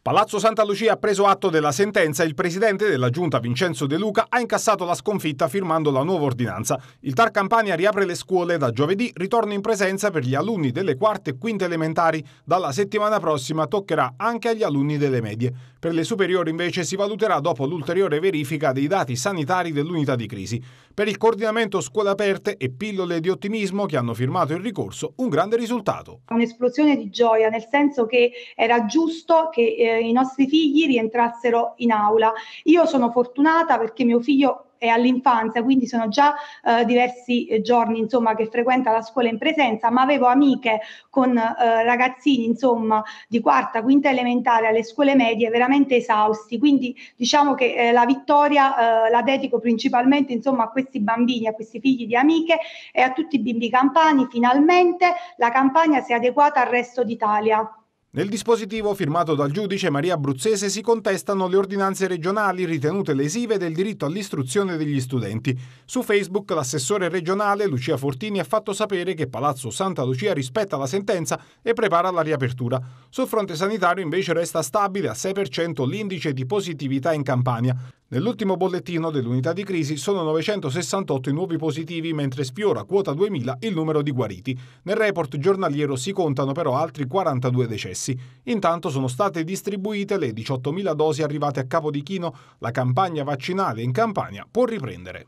Palazzo Santa Lucia ha preso atto della sentenza e il presidente della giunta Vincenzo De Luca ha incassato la sconfitta firmando la nuova ordinanza. Il Tar Campania riapre le scuole da giovedì, ritorno in presenza per gli alunni delle quarte e quinte elementari. Dalla settimana prossima toccherà anche agli alunni delle medie. Per le superiori invece si valuterà dopo l'ulteriore verifica dei dati sanitari dell'unità di crisi. Per il coordinamento scuole aperte e pillole di ottimismo che hanno firmato il ricorso, un grande risultato. Un'esplosione di gioia, nel senso che era giusto che eh, i nostri figli rientrassero in aula. Io sono fortunata perché mio figlio è all'infanzia, quindi sono già eh, diversi eh, giorni insomma, che frequenta la scuola in presenza, ma avevo amiche con eh, ragazzini insomma, di quarta, quinta elementare alle scuole medie veramente esausti, quindi diciamo che eh, la vittoria eh, la dedico principalmente insomma, a questi bambini, a questi figli di amiche e a tutti i bimbi campani. Finalmente la campagna si è adeguata al resto d'Italia. Nel dispositivo firmato dal giudice Maria Abruzzese si contestano le ordinanze regionali ritenute lesive del diritto all'istruzione degli studenti. Su Facebook l'assessore regionale Lucia Fortini ha fatto sapere che Palazzo Santa Lucia rispetta la sentenza e prepara la riapertura. Sul fronte sanitario invece resta stabile a 6% l'indice di positività in Campania. Nell'ultimo bollettino dell'unità di crisi sono 968 i nuovi positivi, mentre sfiora quota 2000 il numero di guariti. Nel report giornaliero si contano però altri 42 decessi. Intanto sono state distribuite le 18.000 dosi arrivate a Capodichino. La campagna vaccinale in Campania può riprendere.